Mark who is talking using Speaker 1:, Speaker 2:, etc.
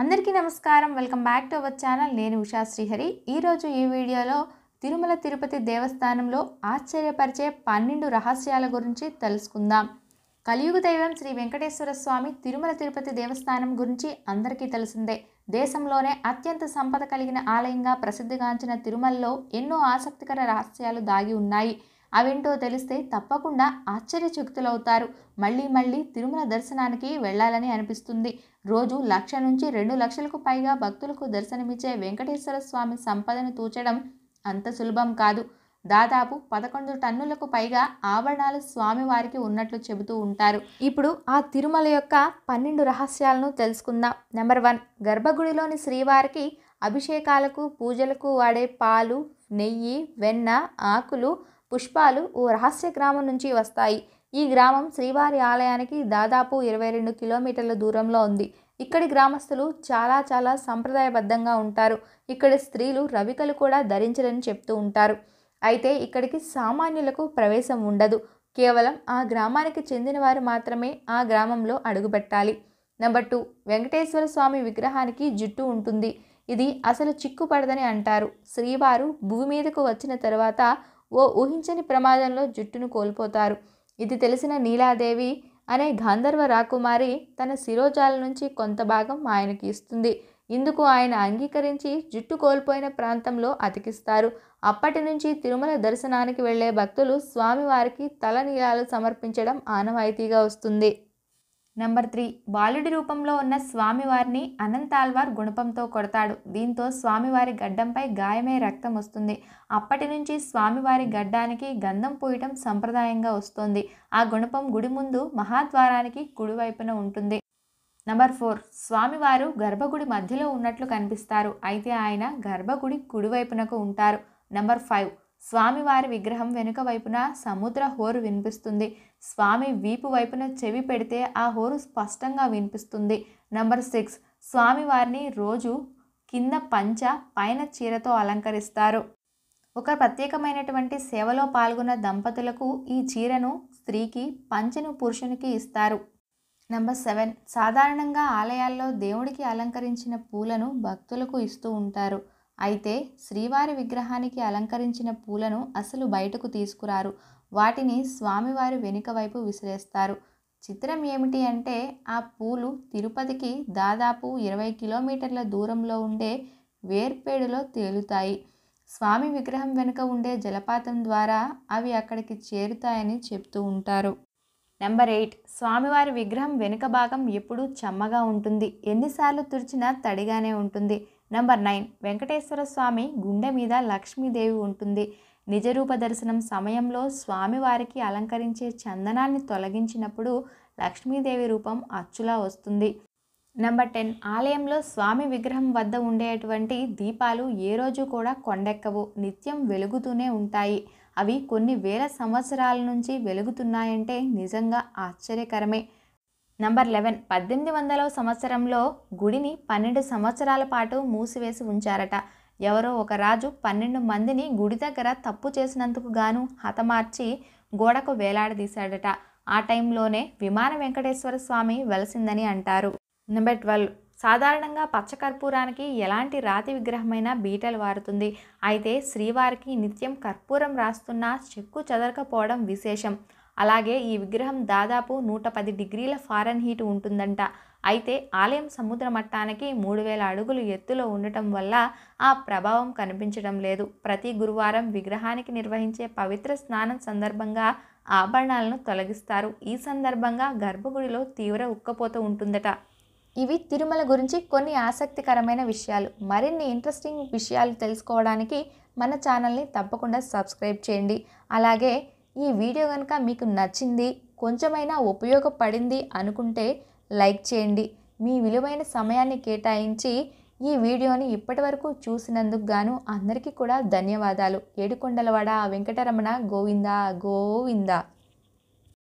Speaker 1: అందరికీ నమస్కారం welcome back to our channel నేను ఉషా శ్రీహరి ఈరోజు ఈ వీడియోలో తిరుమల తిరుపతి దేవస్థానంలో ఆశ్చర్యపరిచే పన్నెండు రహస్యాల గురించి తెలుసుకుందాం కలియుగ దైవం శ్రీ వెంకటేశ్వర స్వామి తిరుమల తిరుపతి దేవస్థానం గురించి అందరికీ తెలిసిందే దేశంలోనే అత్యంత సంపద కలిగిన ఆలయంగా ప్రసిద్ధిగాంచిన తిరుమలలో ఎన్నో ఆసక్తికర రహస్యాలు దాగి ఉన్నాయి అవేంటో తెలిస్తే తప్పకుండా ఆశ్చర్యచకితులవుతారు మళ్ళీ మళ్ళీ తిరుమల దర్శనానికి వెళ్ళాలని అనిపిస్తుంది రోజు లక్ష నుంచి రెండు లక్షలకు పైగా భక్తులకు దర్శనమిచ్చే వెంకటేశ్వర స్వామి సంపదను తూచడం అంత సులభం కాదు దాదాపు పదకొండు టన్నులకు పైగా ఆభరణాలు స్వామివారికి ఉన్నట్లు చెబుతూ ఉంటారు ఇప్పుడు ఆ తిరుమల యొక్క పన్నెండు రహస్యాలను తెలుసుకుందాం నెంబర్ వన్ గర్భగుడిలోని శ్రీవారికి అభిషేకాలకు పూజలకు వాడే పాలు నెయ్యి వెన్న ఆకులు పుష్పాలు ఓ రహస్య గ్రామం నుంచి వస్తాయి ఈ గ్రామం శ్రీవారి ఆలయానికి దాదాపు ఇరవై రెండు కిలోమీటర్ల దూరంలో ఉంది ఇక్కడి గ్రామస్తులు చాలా చాలా సంప్రదాయబద్ధంగా ఉంటారు ఇక్కడి స్త్రీలు రవికలు కూడా ధరించరని చెప్తూ ఉంటారు అయితే ఇక్కడికి సామాన్యులకు ప్రవేశం ఉండదు కేవలం ఆ గ్రామానికి చెందిన వారు మాత్రమే ఆ గ్రామంలో అడుగుపెట్టాలి నెంబర్ టూ వెంకటేశ్వర స్వామి విగ్రహానికి జుట్టు ఉంటుంది ఇది అసలు చిక్కుపడదని అంటారు శ్రీవారు భూమి మీదకు వచ్చిన తర్వాత ఓ ఊహించని ప్రమాదంలో జుట్టును కోల్పోతారు ఇది తెలిసిన నీలాదేవి అనే గాంధర్వ రాకుమారి తన శిరోజాల నుంచి కొంత భాగం ఆయనకి ఇస్తుంది ఇందుకు ఆయన అంగీకరించి జుట్టు కోల్పోయిన ప్రాంతంలో అతికిస్తారు అప్పటి నుంచి తిరుమల దర్శనానికి వెళ్లే భక్తులు స్వామివారికి నీలాలు సమర్పించడం ఆనవాయితీగా వస్తుంది నెంబర్ త్రీ బాలుడి రూపంలో ఉన్న స్వామివారిని అనంతాల్వార్ గుణపంతో కొడతాడు దీంతో స్వామివారి గడ్డంపై గాయమై రక్తం వస్తుంది అప్పటి నుంచి స్వామివారి గడ్డానికి గంధం పూయటం సంప్రదాయంగా వస్తోంది ఆ గుణపం గుడి ముందు మహాద్వారానికి కుడివైపున ఉంటుంది నంబర్ ఫోర్ స్వామివారు గర్భగుడి మధ్యలో ఉన్నట్లు కనిపిస్తారు అయితే ఆయన గర్భగుడి కుడివైపునకు ఉంటారు నంబర్ ఫైవ్ స్వామివారి విగ్రహం వెనుక వైపున సముద్ర హోరు వినిపిస్తుంది స్వామి వీపు వైపున చెవి పెడితే ఆ హోరు స్పష్టంగా వినిపిస్తుంది నంబర్ సిక్స్ స్వామివారిని రోజు కింద పంచ పైన చీరతో అలంకరిస్తారు ఒక ప్రత్యేకమైనటువంటి సేవలో పాల్గొన్న దంపతులకు ఈ చీరను స్త్రీకి పంచను పురుషునికి ఇస్తారు నెంబర్ సెవెన్ సాధారణంగా ఆలయాల్లో దేవుడికి అలంకరించిన పూలను భక్తులకు ఇస్తూ ఉంటారు అయితే శ్రీవారి విగ్రహానికి అలంకరించిన పూలను అసలు బయటకు తీసుకురారు వాటిని స్వామివారి వెనుక వైపు విసిరేస్తారు చిత్రం ఏమిటి అంటే ఆ పూలు తిరుపతికి దాదాపు ఇరవై కిలోమీటర్ల దూరంలో ఉండే వేర్పేడులో తేలుతాయి స్వామి విగ్రహం వెనుక ఉండే జలపాతం ద్వారా అవి అక్కడికి చేరుతాయని చెప్తూ ఉంటారు నెంబర్ ఎయిట్ స్వామివారి విగ్రహం వెనుక భాగం ఎప్పుడూ చెమ్మగా ఉంటుంది ఎన్నిసార్లు తుడిచినా తడిగానే ఉంటుంది నంబర్ నైన్ వెంకటేశ్వర స్వామి గుండె మీద లక్ష్మీదేవి ఉంటుంది నిజరూప దర్శనం సమయంలో స్వామివారికి అలంకరించే చందనాన్ని తొలగించినప్పుడు లక్ష్మీదేవి రూపం అచ్చులా వస్తుంది నెంబర్ టెన్ ఆలయంలో స్వామి విగ్రహం వద్ద ఉండేటువంటి దీపాలు ఏ రోజు కూడా కొండెక్కవు నిత్యం వెలుగుతూనే ఉంటాయి అవి కొన్ని వేల సంవత్సరాల నుంచి వెలుగుతున్నాయంటే నిజంగా ఆశ్చర్యకరమే నంబర్ లెవెన్ పద్దెనిమిది వందల సంవత్సరంలో గుడిని పన్నెండు సంవత్సరాల పాటు మూసివేసి ఉంచారట ఎవరో ఒక రాజు పన్నెండు మందిని గుడి దగ్గర తప్పు చేసినందుకు గాను హతమార్చి గోడకు వేలాడదీశాడట ఆ టైంలోనే విమాన వెంకటేశ్వర స్వామి వెలసిందని అంటారు నెంబర్ ట్వెల్వ్ సాధారణంగా పచ్చకర్పూరానికి ఎలాంటి రాతి విగ్రహమైనా బీటలు వారుతుంది అయితే శ్రీవారికి నిత్యం కర్పూరం రాస్తున్న చెక్కు చెదరకపోవడం విశేషం అలాగే ఈ విగ్రహం దాదాపు నూట పది డిగ్రీల ఫారెన్ హీట్ ఉంటుందంట అయితే ఆలయం సముద్ర మట్టానికి మూడు వేల అడుగులు ఎత్తులో ఉండటం వల్ల ఆ ప్రభావం కనిపించడం లేదు ప్రతి గురువారం విగ్రహానికి నిర్వహించే పవిత్ర స్నానం సందర్భంగా ఆభరణాలను తొలగిస్తారు ఈ సందర్భంగా గర్భగుడిలో తీవ్ర ఉక్కపోత ఉంటుందట ఇవి తిరుమల గురించి కొన్ని ఆసక్తికరమైన విషయాలు మరిన్ని ఇంట్రెస్టింగ్ విషయాలు తెలుసుకోవడానికి మన ఛానల్ని తప్పకుండా సబ్స్క్రైబ్ చేయండి అలాగే ఈ వీడియో కనుక మీకు నచ్చింది కొంచెమైనా ఉపయోగపడింది అనుకుంటే లైక్ చేయండి మీ విలువైన సమయాన్ని కేటాయించి ఈ వీడియోని ఇప్పటి వరకు చూసినందుకు గాను అందరికీ కూడా ధన్యవాదాలు ఏడుకొండలవాడ వెంకటరమణ గోవిందా గోవిందా